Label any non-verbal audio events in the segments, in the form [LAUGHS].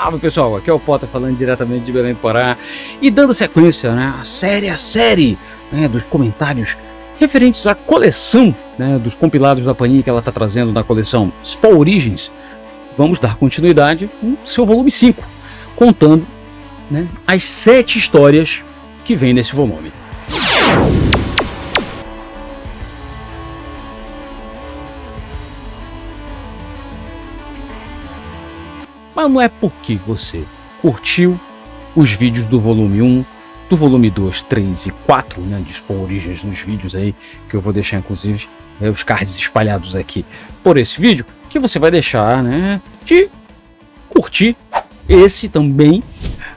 Salve pessoal, aqui é o Potter falando diretamente de Belém Pará e dando sequência né, à série, a série né, dos comentários referentes à coleção né, dos compilados da Panini que ela está trazendo na coleção Spawn Origins. Vamos dar continuidade com seu volume 5, contando né, as sete histórias que vem nesse volume. mas não é porque você curtiu os vídeos do volume 1, do volume 2, 3 e 4, né? Dispõe origens nos vídeos aí, que eu vou deixar inclusive é, os cards espalhados aqui por esse vídeo, que você vai deixar, né? De curtir esse também,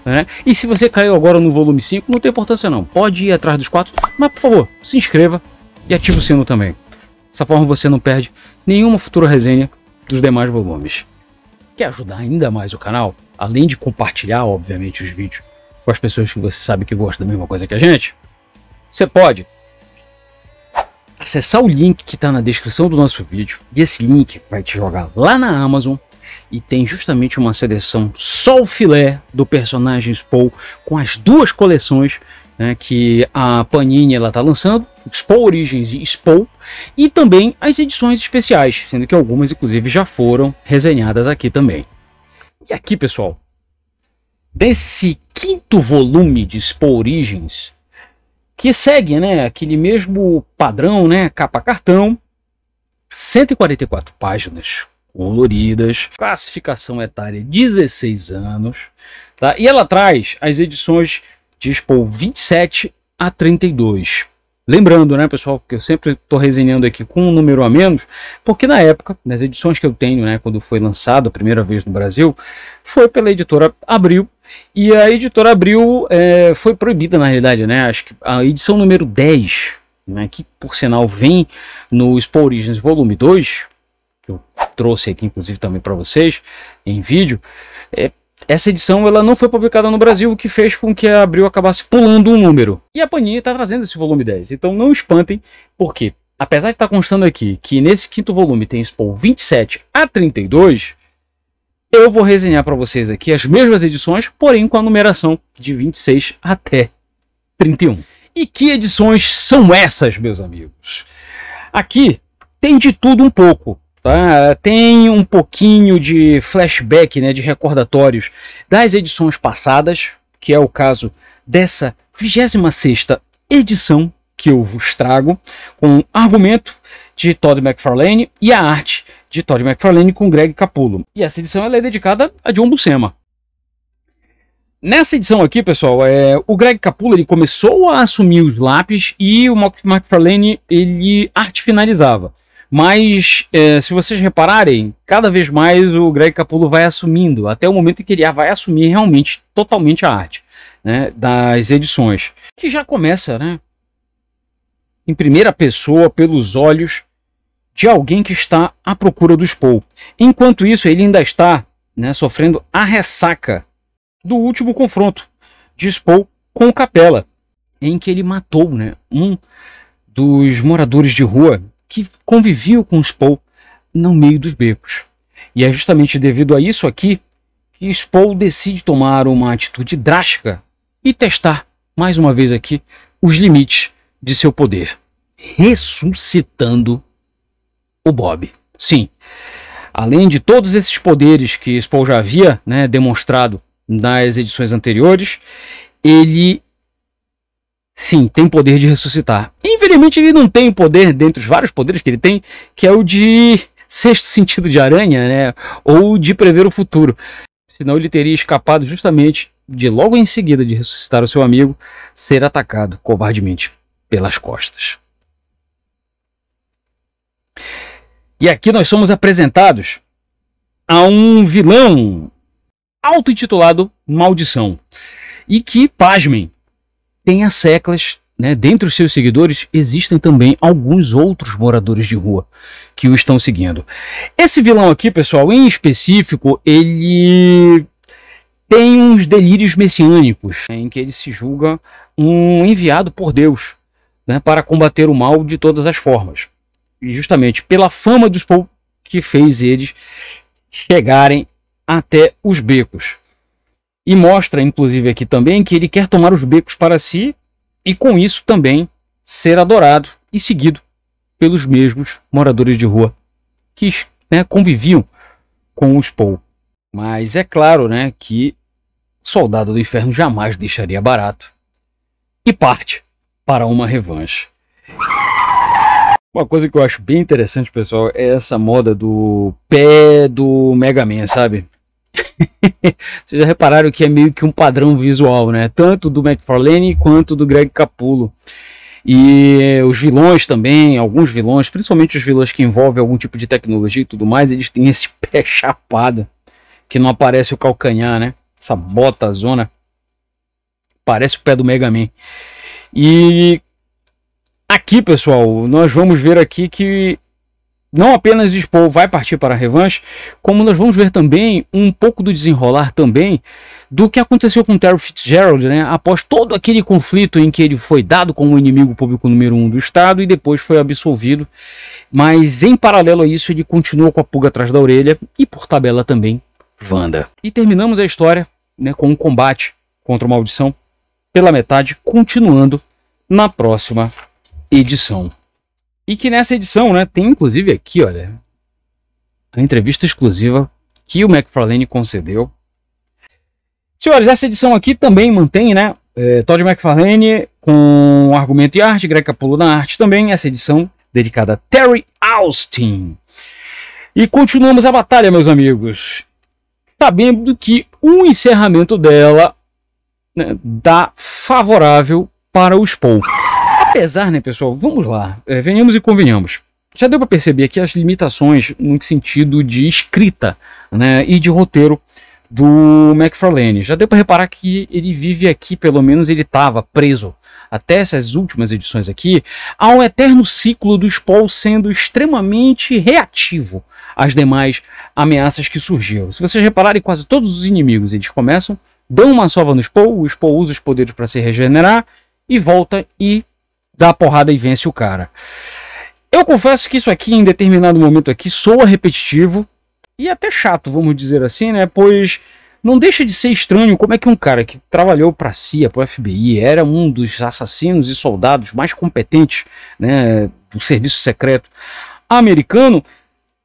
né? E se você caiu agora no volume 5, não tem importância não, pode ir atrás dos quatro, mas por favor, se inscreva e ative o sino também. Dessa forma você não perde nenhuma futura resenha dos demais volumes. Quer ajudar ainda mais o canal? Além de compartilhar, obviamente, os vídeos com as pessoas que você sabe que gostam da mesma coisa que a gente? Você pode acessar o link que está na descrição do nosso vídeo e esse link vai te jogar lá na Amazon e tem justamente uma seleção só o filé do personagem Spool com as duas coleções né, que a Panini ela tá lançando Expo origins e Expo, e também as edições especiais, sendo que algumas, inclusive, já foram resenhadas aqui também. E aqui, pessoal, desse quinto volume de Expo origins que segue né, aquele mesmo padrão, né, capa-cartão, 144 páginas coloridas, classificação etária 16 anos, tá? e ela traz as edições de Expo 27 a 32. Lembrando, né, pessoal, que eu sempre estou resenhando aqui com um número a menos, porque na época, nas edições que eu tenho, né, quando foi lançado a primeira vez no Brasil, foi pela editora Abril. E a editora Abril é, foi proibida, na realidade, né? Acho que a edição número 10, né, que por sinal vem no Expo Origins Volume 2, que eu trouxe aqui, inclusive, também para vocês em vídeo, é, essa edição ela não foi publicada no Brasil, o que fez com que a Abril acabasse pulando um número. E a Panini está trazendo esse volume 10, então não espantem, porque apesar de estar tá constando aqui que nesse quinto volume tem Spawn 27 a 32, eu vou resenhar para vocês aqui as mesmas edições, porém com a numeração de 26 até 31. E que edições são essas, meus amigos? Aqui tem de tudo um pouco. Ah, tem um pouquinho de flashback, né, de recordatórios das edições passadas, que é o caso dessa 26ª edição que eu vos trago, com argumento de Todd McFarlane e a arte de Todd McFarlane com Greg Capullo. E essa edição é dedicada a John Buscema. Nessa edição aqui, pessoal, é, o Greg Capullo ele começou a assumir os lápis e o McFarlane ele arte finalizava. Mas, é, se vocês repararem, cada vez mais o Greg Capullo vai assumindo, até o momento em que ele vai assumir realmente, totalmente a arte né, das edições. Que já começa, né? Em primeira pessoa, pelos olhos de alguém que está à procura do Spool. Enquanto isso, ele ainda está né, sofrendo a ressaca do último confronto de Spool com o Capela, em que ele matou né, um dos moradores de rua que conviviam com os Paul no meio dos becos. E é justamente devido a isso aqui que Spol decide tomar uma atitude drástica e testar, mais uma vez aqui, os limites de seu poder, ressuscitando o Bob. Sim, além de todos esses poderes que Spol já havia né, demonstrado nas edições anteriores, ele sim, tem poder de ressuscitar. Infelizmente, ele não tem o poder, dentre os vários poderes que ele tem, que é o de sexto sentido de aranha, né? Ou de prever o futuro. Senão ele teria escapado justamente de logo em seguida de ressuscitar o seu amigo, ser atacado covardemente pelas costas. E aqui nós somos apresentados a um vilão auto-intitulado Maldição. E que, pasmem, tem as seclas, né? Dentre os seus seguidores existem também alguns outros moradores de rua que o estão seguindo. Esse vilão aqui, pessoal, em específico, ele tem uns delírios messiânicos né, em que ele se julga um enviado por Deus né, para combater o mal de todas as formas. E justamente pela fama dos povos que fez eles chegarem até os becos. E mostra, inclusive, aqui também que ele quer tomar os becos para si e, com isso, também ser adorado e seguido pelos mesmos moradores de rua que né, conviviam com os Paul. Mas é claro né, que Soldado do Inferno jamais deixaria barato e parte para uma revanche. Uma coisa que eu acho bem interessante, pessoal, é essa moda do pé do Mega Man, sabe? [LAUGHS] Vocês já repararam que é meio que um padrão visual, né? Tanto do McFarlane quanto do Greg Capullo. E os vilões também, alguns vilões, principalmente os vilões que envolvem algum tipo de tecnologia e tudo mais, eles têm esse [LAUGHS] pé chapado, que não aparece o calcanhar, né? Essa bota zona. Parece o pé do Mega Man. E aqui, pessoal, nós vamos ver aqui que não apenas Spool vai partir para a revanche, como nós vamos ver também um pouco do desenrolar também do que aconteceu com Terry Fitzgerald, né? Após todo aquele conflito em que ele foi dado como inimigo público número um do Estado e depois foi absolvido, mas em paralelo a isso ele continuou com a pulga atrás da orelha e por tabela também Wanda. E terminamos a história, né, com um combate contra a maldição pela metade, continuando na próxima edição. E que nessa edição, né, tem inclusive aqui, olha, a entrevista exclusiva que o McFarlane concedeu. Senhores, essa edição aqui também mantém, né, é, Todd McFarlane com argumento e arte, Greg Capullo na arte também, essa edição dedicada a Terry Austin. E continuamos a batalha, meus amigos. Sabendo que o encerramento dela né, dá favorável para os poucos. Apesar, né, pessoal, vamos lá, é, venhamos e convenhamos. Já deu para perceber aqui as limitações no sentido de escrita né, e de roteiro do McFarlane. Já deu para reparar que ele vive aqui, pelo menos ele estava preso até essas últimas edições aqui, a um eterno ciclo dos Paul sendo extremamente reativo às demais ameaças que surgiram. Se vocês repararem, quase todos os inimigos eles começam, dão uma sova nos Paul, os Paul usa os poderes para se regenerar e volta e dá porrada e vence o cara. Eu confesso que isso aqui, em determinado momento aqui, soa repetitivo e até chato, vamos dizer assim, né? Pois não deixa de ser estranho como é que um cara que trabalhou para a CIA, para o FBI, era um dos assassinos e soldados mais competentes né, do serviço secreto americano,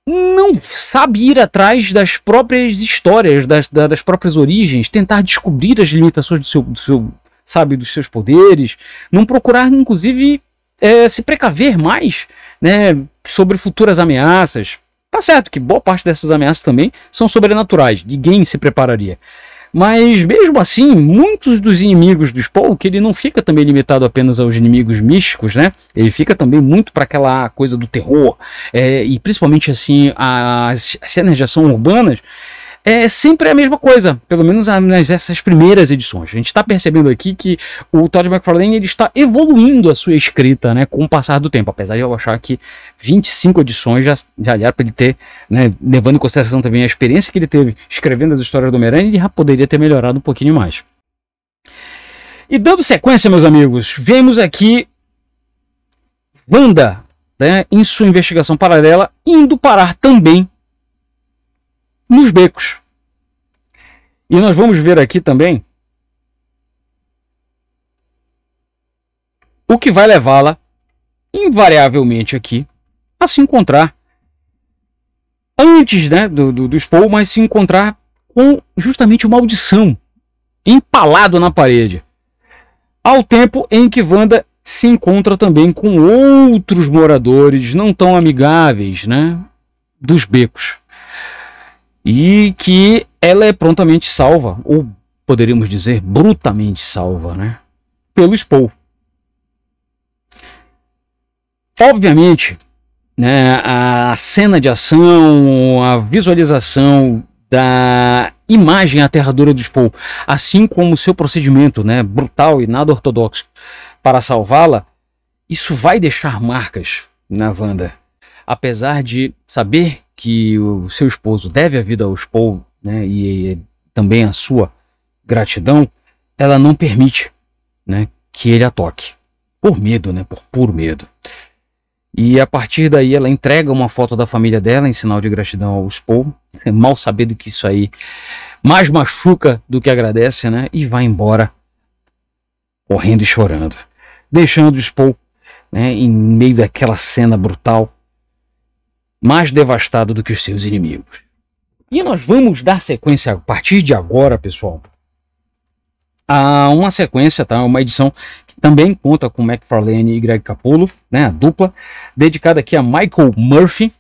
não sabe ir atrás das próprias histórias, das, das próprias origens, tentar descobrir as limitações do seu, do seu sabe, dos seus poderes, não procurar, inclusive, é, se precaver mais, né, sobre futuras ameaças. Tá certo que boa parte dessas ameaças também são sobrenaturais, ninguém se prepararia. Mas mesmo assim, muitos dos inimigos do Spock, ele não fica também limitado apenas aos inimigos místicos, né? Ele fica também muito para aquela coisa do terror, é, e principalmente assim, as, as cenas de ação urbanas, é sempre a mesma coisa, pelo menos nas essas primeiras edições. A gente está percebendo aqui que o Todd McFarlane ele está evoluindo a sua escrita né, com o passar do tempo, apesar de eu achar que 25 edições já, já aliaram para ele ter, né, levando em consideração também a experiência que ele teve escrevendo as histórias do Homem-Aranha, ele já poderia ter melhorado um pouquinho mais. E dando sequência, meus amigos, vemos aqui Wanda né, em sua investigação paralela indo parar também nos becos. E nós vamos ver aqui também o que vai levá-la, invariavelmente aqui, a se encontrar antes né, do, do, do Spool, mas se encontrar com justamente uma audição empalado na parede. Ao tempo em que Wanda se encontra também com outros moradores não tão amigáveis né, dos becos e que ela é prontamente salva, ou poderíamos dizer brutamente salva, né? Pelo Spool. Obviamente, né, a cena de ação, a visualização da imagem aterradora do Spool, assim como seu procedimento, né, brutal e nada ortodoxo para salvá-la, isso vai deixar marcas na Wanda apesar de saber que o seu esposo deve a vida aos Paul né, e, e também a sua gratidão, ela não permite né, que ele a toque. Por medo, né, por puro medo. E a partir daí ela entrega uma foto da família dela em sinal de gratidão aos Paul, [LAUGHS] mal sabendo que isso aí mais machuca do que agradece, né? E vai embora correndo e chorando, deixando os Paul né, em meio daquela cena brutal mais devastado do que os seus inimigos. E nós vamos dar sequência a partir de agora, pessoal. A uma sequência, tá? Uma edição que também conta com McFarlane e Greg Capullo, né? A dupla, dedicada aqui a Michael Murphy.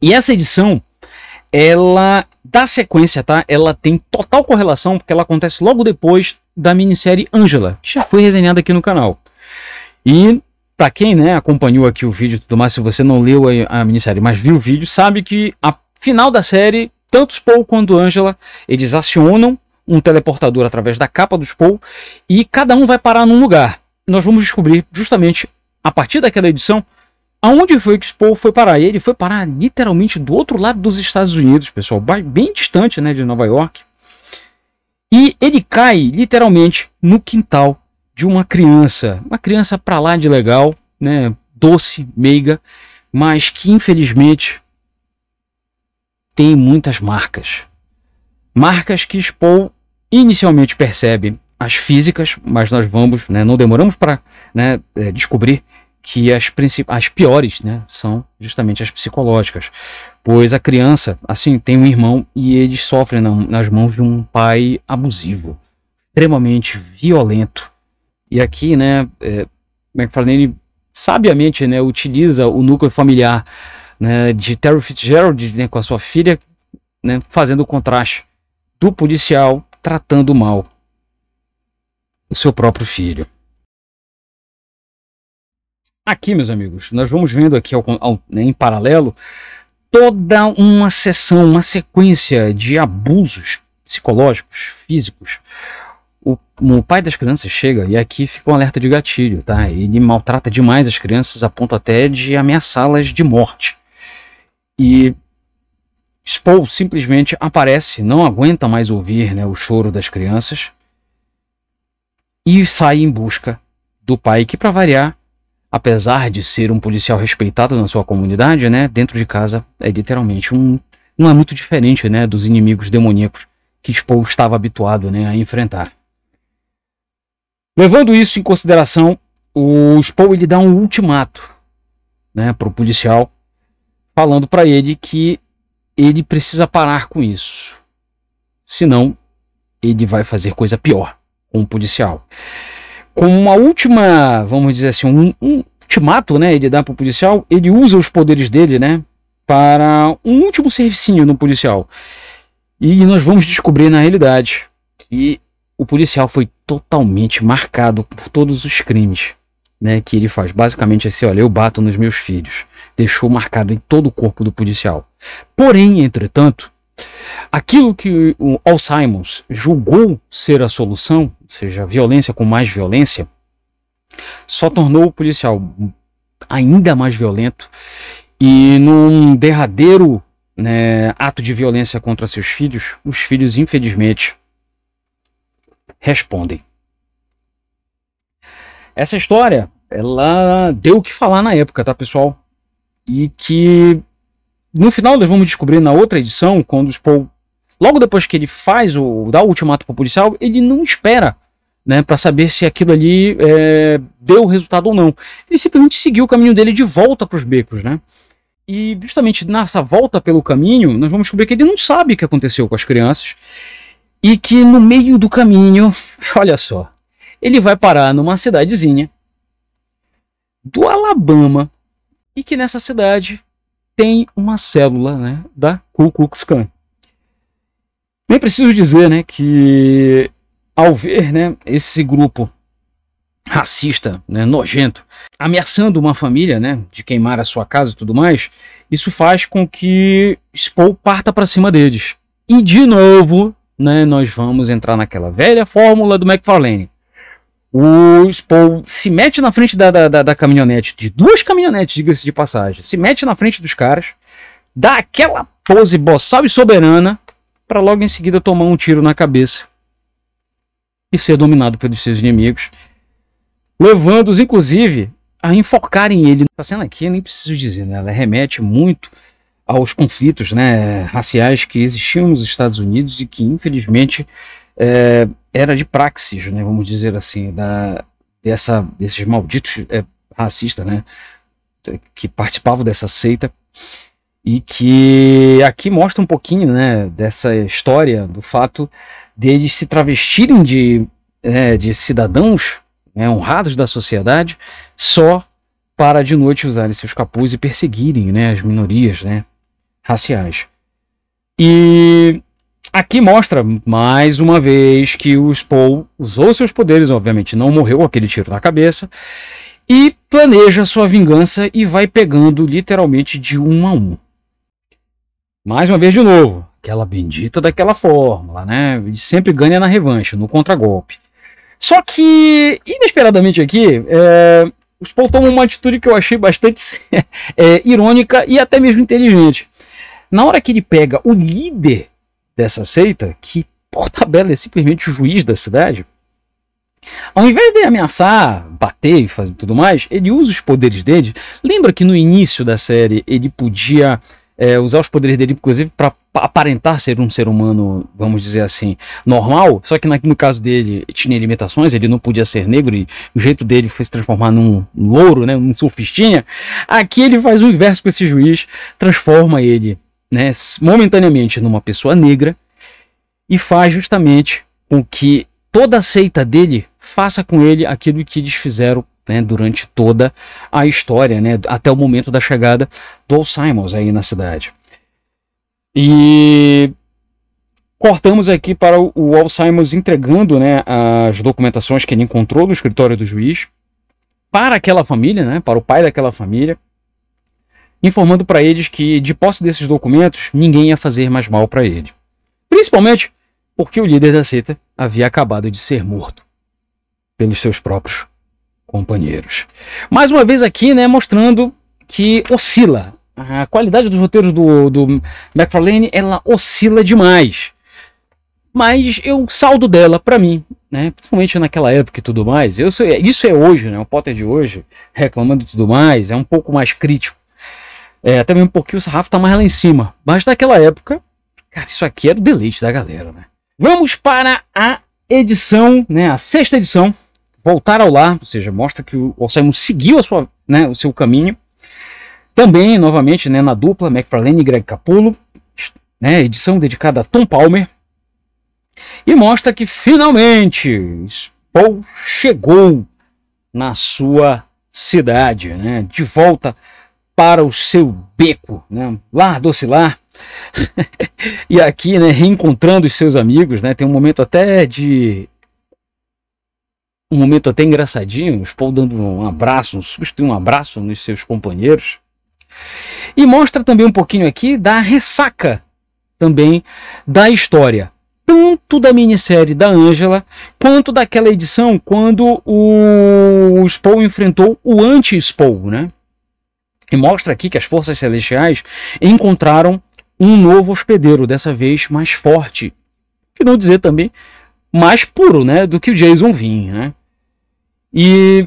E essa edição, ela dá sequência, tá? Ela tem total correlação, porque ela acontece logo depois da minissérie Angela, que já foi resenhada aqui no canal. E para quem né, acompanhou aqui o vídeo e tudo mais, se você não leu a, a minissérie, mas viu o vídeo, sabe que a final da série, tanto Spool quanto Angela, eles acionam um teleportador através da capa do Spool e cada um vai parar num lugar. Nós vamos descobrir justamente a partir daquela edição aonde foi que Spool foi parar. E ele foi parar literalmente do outro lado dos Estados Unidos, pessoal, bem distante né, de Nova York. E ele cai literalmente no quintal de uma criança, uma criança para lá de legal, né, doce, meiga, mas que infelizmente tem muitas marcas. Marcas que Spool inicialmente percebe as físicas, mas nós vamos, né, não demoramos para né, é, descobrir que as, as piores né, são justamente as psicológicas, pois a criança, assim, tem um irmão e eles sofrem na, nas mãos de um pai abusivo, extremamente violento, e aqui, né, é, McFarlane é sabiamente né, utiliza o núcleo familiar né, de Terry Fitzgerald né, com a sua filha, né, fazendo o contraste do policial tratando mal o seu próprio filho. Aqui, meus amigos, nós vamos vendo aqui ao, ao, né, em paralelo toda uma sessão, uma sequência de abusos psicológicos, físicos, o, o, pai das crianças chega, e aqui fica um alerta de gatilho, tá? Ele maltrata demais as crianças a ponto até de ameaçá-las de morte. E Spool simplesmente aparece, não aguenta mais ouvir né, o choro das crianças e sai em busca do pai, que para variar, apesar de ser um policial respeitado na sua comunidade, né, dentro de casa é literalmente um não é muito diferente, né, dos inimigos demoníacos que Spool estava habituado, né, a enfrentar. Levando isso em consideração, o Spoh ele dá um ultimato né, para o policial, falando para ele que ele precisa parar com isso. Senão, ele vai fazer coisa pior com o policial. Com uma última, vamos dizer assim, um, um ultimato, né? Ele dá para o policial, ele usa os poderes dele, né? Para um último servicinho no policial. E nós vamos descobrir, na realidade, que o policial foi totalmente marcado por todos os crimes né, que ele faz. Basicamente assim, olha, eu bato nos meus filhos. Deixou marcado em todo o corpo do policial. Porém, entretanto, aquilo que o Al Simons julgou ser a solução, ou seja, violência com mais violência, só tornou o policial ainda mais violento e num derradeiro né, ato de violência contra seus filhos, os filhos infelizmente respondem. Essa história, ela deu o que falar na época, tá, pessoal? E que no final nós vamos descobrir na outra edição, quando o Paul, logo depois que ele faz o dá o ultimato pro policial, ele não espera, né, para saber se aquilo ali é, deu resultado ou não. Ele simplesmente seguiu o caminho dele de volta para os becos, né? E justamente nessa volta pelo caminho, nós vamos descobrir que ele não sabe o que aconteceu com as crianças e que no meio do caminho, olha só, ele vai parar numa cidadezinha do Alabama e que nessa cidade tem uma célula né, da Ku Klux Klan. Nem preciso dizer né, que ao ver né, esse grupo racista, né, nojento, ameaçando uma família né, de queimar a sua casa e tudo mais, isso faz com que Spool parta para cima deles. E de novo, né, nós vamos entrar naquela velha fórmula do McFarlane. O Spool se mete na frente da, da, da caminhonete, de duas caminhonetes, diga-se de passagem, se mete na frente dos caras, dá aquela pose boçal e soberana, para logo em seguida tomar um tiro na cabeça e ser dominado pelos seus inimigos, levando-os, inclusive, a enfocarem ele. Essa cena aqui, nem preciso dizer, né? ela remete muito aos conflitos né, raciais que existiam nos Estados Unidos e que, infelizmente, é, era de praxis, né, vamos dizer assim, da, dessa, desses malditos é, racistas né, que participavam dessa seita e que aqui mostra um pouquinho né, dessa história, do fato deles se travestirem de, é, de cidadãos né, honrados da sociedade só para de noite usarem seus capuzes e perseguirem né, as minorias, né, raciais. E aqui mostra mais uma vez que o Spool usou seus poderes, obviamente não morreu aquele tiro na cabeça, e planeja sua vingança e vai pegando literalmente de um a um. Mais uma vez de novo, aquela bendita daquela fórmula, né? sempre ganha na revanche, no contragolpe. Só que, inesperadamente aqui, é, o Spool toma uma atitude que eu achei bastante [LAUGHS] é, irônica e até mesmo inteligente. Na hora que ele pega o líder dessa seita, que por tabela é simplesmente o juiz da cidade, ao invés de ameaçar, bater e fazer tudo mais, ele usa os poderes dele. Lembra que no início da série ele podia é, usar os poderes dele, inclusive, para aparentar ser um ser humano, vamos dizer assim, normal? Só que no caso dele tinha limitações, ele não podia ser negro e o jeito dele foi se transformar num louro, né, num surfistinha. Aqui ele faz o inverso com esse juiz, transforma ele né, momentaneamente numa pessoa negra e faz justamente com que toda a seita dele faça com ele aquilo que eles fizeram né, durante toda a história, né, até o momento da chegada do All Simons aí na cidade. E cortamos aqui para o Alzheimer Simons entregando né, as documentações que ele encontrou no escritório do juiz para aquela família, né, para o pai daquela família, informando para eles que, de posse desses documentos, ninguém ia fazer mais mal para ele. Principalmente porque o líder da seita havia acabado de ser morto pelos seus próprios companheiros. Mais uma vez aqui, né, mostrando que oscila. A qualidade dos roteiros do, do McFarlane, ela oscila demais. Mas eu saldo dela para mim, né? Principalmente naquela época e tudo mais. Eu sou, isso é hoje, né? O Potter de hoje reclamando e tudo mais, é um pouco mais crítico é, até mesmo porque o sarrafo tá mais lá em cima. Mas naquela época, cara, isso aqui era o deleite da galera, né? Vamos para a edição, né? A sexta edição. Voltar ao lar, ou seja, mostra que o Alzheimer seguiu a sua, né, o seu caminho. Também, novamente, né, na dupla, McFarlane e Greg Capullo. Né, edição dedicada a Tom Palmer. E mostra que finalmente Paul chegou na sua cidade, né? De volta para o seu beco, né? Lá, doce lá. [LAUGHS] e aqui, né, reencontrando os seus amigos, né? Tem um momento até de um momento até engraçadinho, os Paul dando um abraço, um susto e um abraço nos seus companheiros. E mostra também um pouquinho aqui da ressaca também da história, tanto da minissérie da Ângela, quanto daquela edição quando o Spool enfrentou o anti spool né? E mostra aqui que as forças celestiais encontraram um novo hospedeiro, dessa vez mais forte, que não dizer também mais puro, né, do que o Jason Vinh. né? E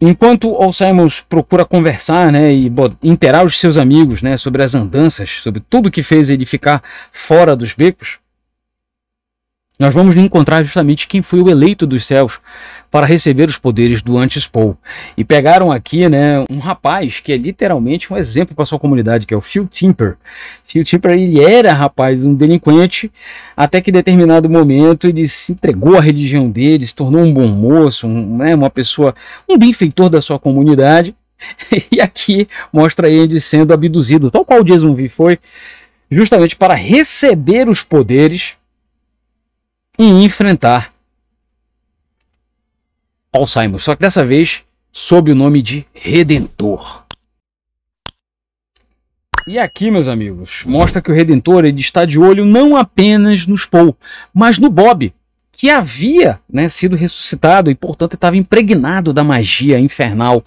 enquanto o Simons procura conversar, né, e interar os seus amigos, né, sobre as andanças, sobre tudo que fez ele ficar fora dos becos, nós vamos encontrar justamente quem foi o eleito dos céus para receber os poderes do antes Paul. E pegaram aqui né, um rapaz que é literalmente um exemplo para sua comunidade, que é o Phil Timper. Phil Timper ele era, rapaz, um delinquente, até que em determinado momento ele se entregou à religião dele, se tornou um bom moço, um, né, uma pessoa, um benfeitor da sua comunidade. [LAUGHS] e aqui mostra ele sendo abduzido, tal qual o Jason V foi, justamente para receber os poderes e enfrentar Alzheimer. só que dessa vez sob o nome de Redentor. E aqui, meus amigos, mostra que o Redentor ele está de olho não apenas nos Paul, mas no Bob, que havia né, sido ressuscitado e, portanto, estava impregnado da magia infernal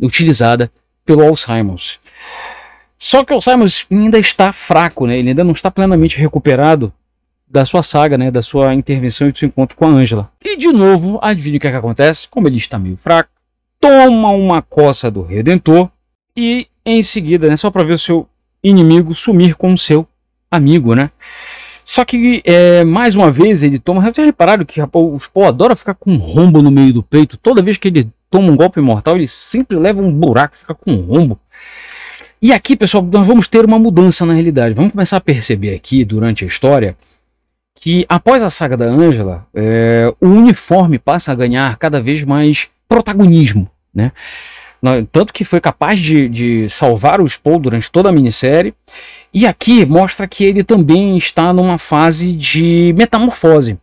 utilizada pelo Alzheimer. Só que o Alzheimer ainda está fraco, né? ele ainda não está plenamente recuperado da sua saga, né, da sua intervenção e do seu encontro com a Angela. E de novo, adivinha o que, é que acontece? Como ele está meio fraco, toma uma coça do Redentor e em seguida, né, só para ver o seu inimigo sumir com o seu amigo, né? Só que é, mais uma vez ele toma. Vocês repararam que rapaz, os Paul adora ficar com um rombo no meio do peito. Toda vez que ele toma um golpe mortal, ele sempre leva um buraco, fica com um rombo. E aqui, pessoal, nós vamos ter uma mudança na realidade. Vamos começar a perceber aqui durante a história que após a saga da Ângela, é, o uniforme passa a ganhar cada vez mais protagonismo, né? Tanto que foi capaz de, de salvar o Spool durante toda a minissérie. E aqui mostra que ele também está numa fase de metamorfose.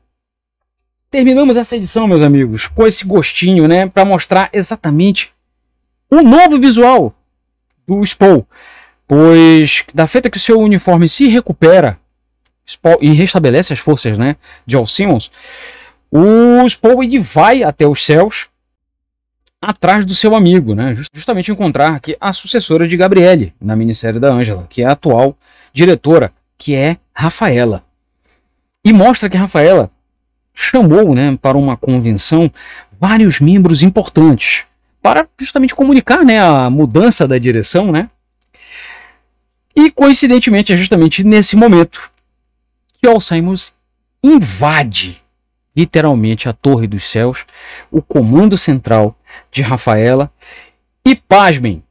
Terminamos essa edição, meus amigos, com esse gostinho, né? Para mostrar exatamente o novo visual do Spool. Pois, da feita que o seu uniforme se recupera e restabelece as forças né, de Al Simmons, o Spowed vai até os céus atrás do seu amigo, né? justamente encontrar aqui a sucessora de Gabriele na minissérie da Ângela, que é a atual diretora, que é Rafaela. E mostra que Rafaela chamou né, para uma convenção vários membros importantes para justamente comunicar né, a mudança da direção, né? E coincidentemente é justamente nesse momento que Alzheimer invade literalmente a Torre dos Céus, o comando central de Rafaela. E pasmem,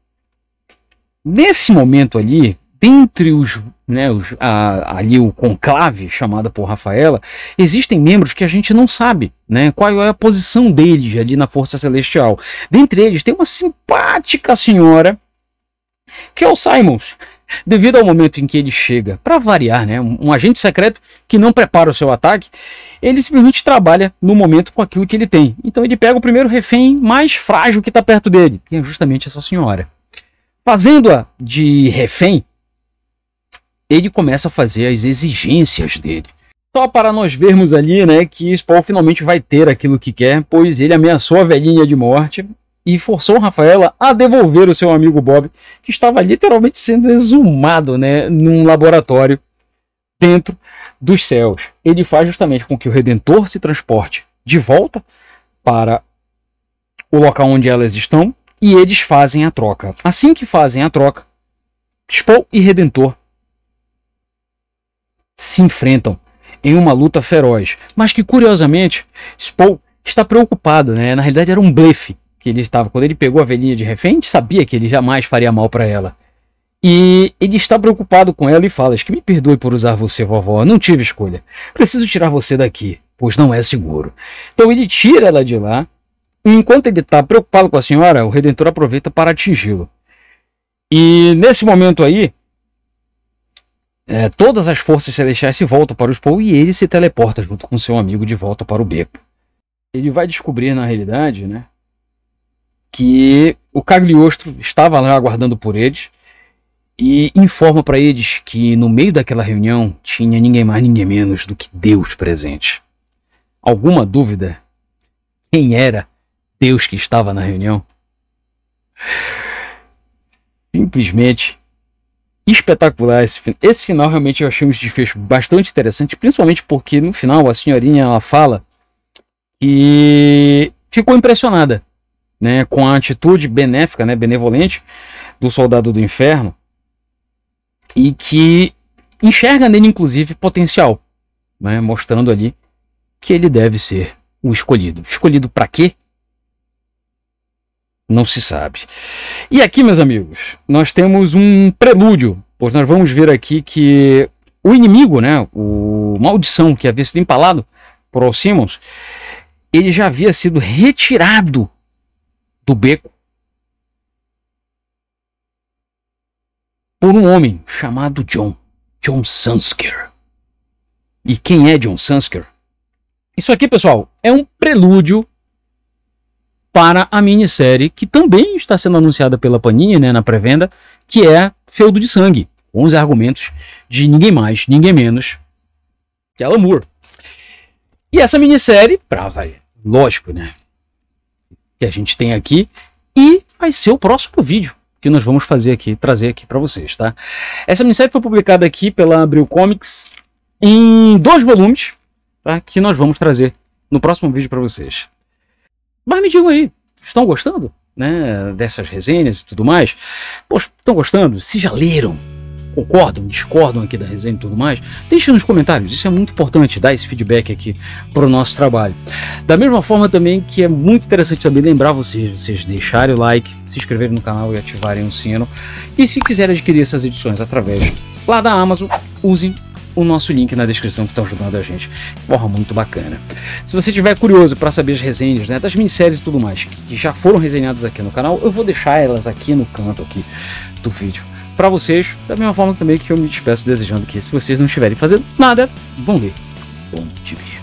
nesse momento ali, dentre os, né, os a, ali o conclave chamado por Rafaela, existem membros que a gente não sabe, né, qual é a posição deles ali na Força Celestial. Dentre eles tem uma simpática senhora que é o Simons devido ao momento em que ele chega, para variar, né, um, um agente secreto que não prepara o seu ataque, ele simplesmente trabalha no momento com aquilo que ele tem. Então ele pega o primeiro refém mais frágil que está perto dele, que é justamente essa senhora. Fazendo-a de refém, ele começa a fazer as exigências dele. Só para nós vermos ali, né, que Spawn finalmente vai ter aquilo que quer, pois ele ameaçou a velhinha de morte e forçou Rafaela a devolver o seu amigo Bob, que estava literalmente sendo exumado né, num laboratório dentro dos céus. Ele faz justamente com que o Redentor se transporte de volta para o local onde elas estão e eles fazem a troca. Assim que fazem a troca, Spol e Redentor se enfrentam em uma luta feroz, mas que curiosamente Spol está preocupado, né? Na realidade era um blefe que ele estava, quando ele pegou a velhinha de refém, sabia que ele jamais faria mal para ela. E ele está preocupado com ela e fala: que me perdoe por usar você, vovó, não tive escolha. Preciso tirar você daqui, pois não é seguro. Então ele tira ela de lá. e Enquanto ele está preocupado com a senhora, o Redentor aproveita para atingi-lo. E nesse momento aí, é, todas as forças celestiais se voltam para o Spool e ele se teleporta junto com seu amigo de volta para o beco. Ele vai descobrir, na realidade, né, que o Cagliostro estava lá aguardando por eles e informa para eles que no meio daquela reunião tinha ninguém mais, ninguém menos do que Deus presente. Alguma dúvida? Quem era Deus que estava na reunião? Simplesmente espetacular esse final. Esse final realmente eu achei um desfecho bastante interessante, principalmente porque no final a senhorinha ela fala e ficou impressionada né, com a atitude benéfica, né, benevolente do soldado do inferno e que enxerga nele inclusive potencial, né, mostrando ali que ele deve ser o escolhido. Escolhido para quê? Não se sabe. E aqui, meus amigos, nós temos um prelúdio, pois nós vamos ver aqui que o inimigo, né, o maldição que havia sido empalado por Simmons, ele já havia sido retirado do beco por um homem chamado John, John Sansker. E quem é John Sansker? Isso aqui, pessoal, é um prelúdio para a minissérie que também está sendo anunciada pela Panini, né, na pré-venda, que é Feudo de Sangue, 11 argumentos de ninguém mais, ninguém menos que Alan Moore. E essa minissérie, pra, lógico, né, que a gente tem aqui e vai ser o próximo vídeo que nós vamos fazer aqui, trazer aqui para vocês, tá? Essa minissérie foi publicada aqui pela Abril Comics em dois volumes, tá? Que nós vamos trazer no próximo vídeo para vocês. Mas me digam aí, estão gostando, né, dessas resenhas e tudo mais? Poxa, estão gostando? Se já leram concordam, discordam aqui da resenha e tudo mais, deixe nos comentários. Isso é muito importante, dar esse feedback aqui para o nosso trabalho. Da mesma forma também que é muito interessante também lembrar vocês, vocês deixarem o like, se inscreverem no canal e ativarem o sino. E se quiserem adquirir essas edições através lá da Amazon, usem o nosso link na descrição que está ajudando a gente de forma muito bacana. Se você estiver curioso para saber as resenhas né, das minissérias e tudo mais que já foram resenhadas aqui no canal, eu vou deixar elas aqui no canto aqui do vídeo para vocês, da mesma forma também que eu me despeço desejando que se vocês não estiverem fazendo nada, vão ler Bom dia